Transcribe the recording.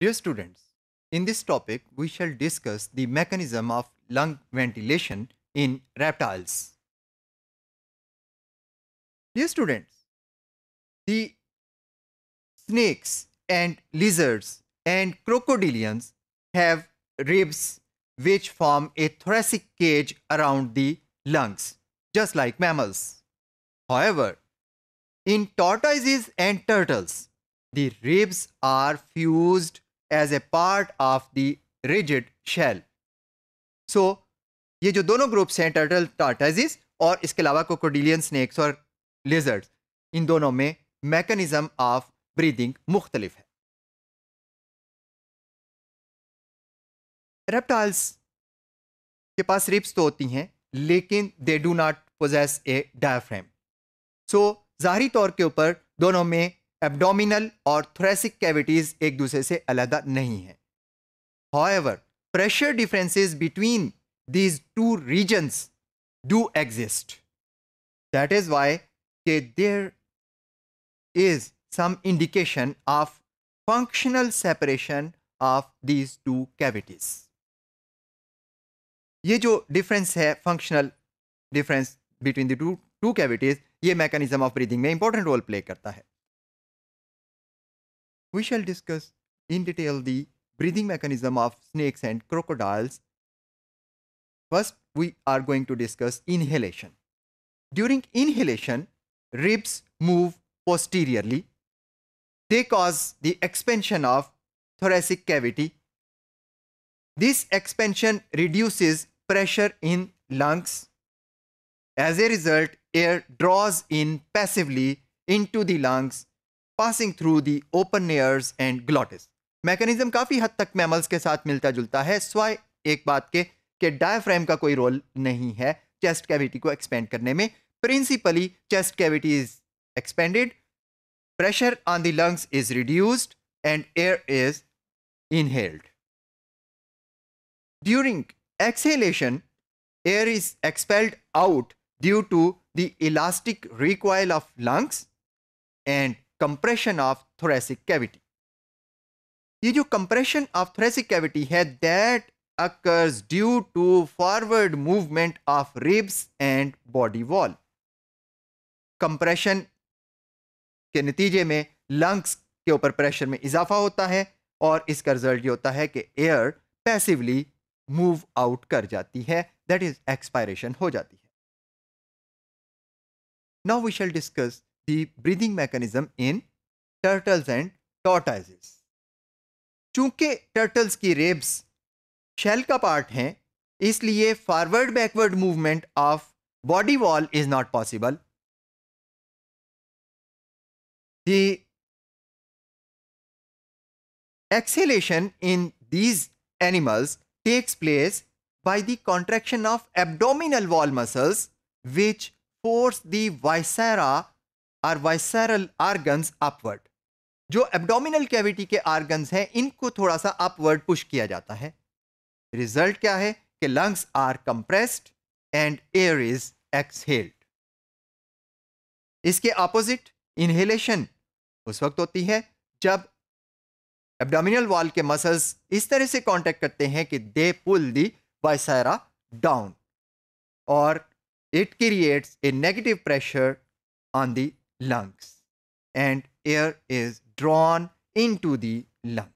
Dear students, in this topic we shall discuss the mechanism of lung ventilation in reptiles. Dear students, the snakes and lizards and crocodilians have ribs which form a thoracic cage around the lungs, just like mammals. However, in tortoises and turtles, the ribs are fused as a part of the rigid shell so ये जो दोनों groups हैं turtle टाटाजिस और इसके अलावा कोकोडिलियन snacks और lizards इन दोनों में मैकेनिज़्म ऑफ ब्रीदिंग मुख्तलिफ है रेप्टाइल्स के पास रिप्स तो होती हैं लेकिन they do not possess a diaphragm so ज़ाहरी तौर के ऊपर दोनों में एबडोमिनल और थ्रेसिक कैविटीज एक दूसरे से अलग नहीं है however pressure differences between these two regions do exist that is why के there is some indication of functional separation of these two cavities ये जो डिफरेंस है functional difference between the two two cavities ये mechanism of breathing में important role play करता है we shall discuss in detail the breathing mechanism of snakes and crocodiles. First, we are going to discuss inhalation. During inhalation, ribs move posteriorly. They cause the expansion of thoracic cavity. This expansion reduces pressure in lungs. As a result, air draws in passively into the lungs passing through the open ears and glottis mechanism काफ़ी हद तक mammals के साथ मिलता जुलता है स्वाय एक बात के कि डायफ्रेम का कोई रोल नहीं है चेस्ट कैविटी को एक्सपेंड करने में principally chest cavity is expanded pressure on the lungs is reduced and air is inhaled during exhalation air is expelled out due to the elastic recoil of lungs and compression of thoracic cavity ये जो compression of thoracic cavity है that occurs due to forward movement of ribs and body wall compression के नतीजे में lungs के ऊपर pressure में इजाफा होता है और इसका रिजल्ट ये होता है कि एयर पैसिवली मूव आउट कर जाती है दैट इज एक्सपायरेशन हो जाती है now we shall discuss the breathing mechanism in turtles and tortoises. चूंकि टर्टल्स की रेब्स शेल का पार्ट हैं इसलिए forward backward movement of body wall is not possible the exhalation in these animals takes place by the contraction of abdominal wall muscles which force the viscera or visceral organs upward जो abdominal cavity के organs हैं इनको थोड़ा सा upward push किया जाता है result क्या है कि lungs are compressed and air is exhaled इसके अपोजिट इनहेलेशन उस वक्त होती है जब एब्डोमिनल वॉल के मसल्स इस तरह से कांटेक्ट करते हैं कि they pull the viscera down और it creates a negative pressure on the lungs and air is drawn into the lungs.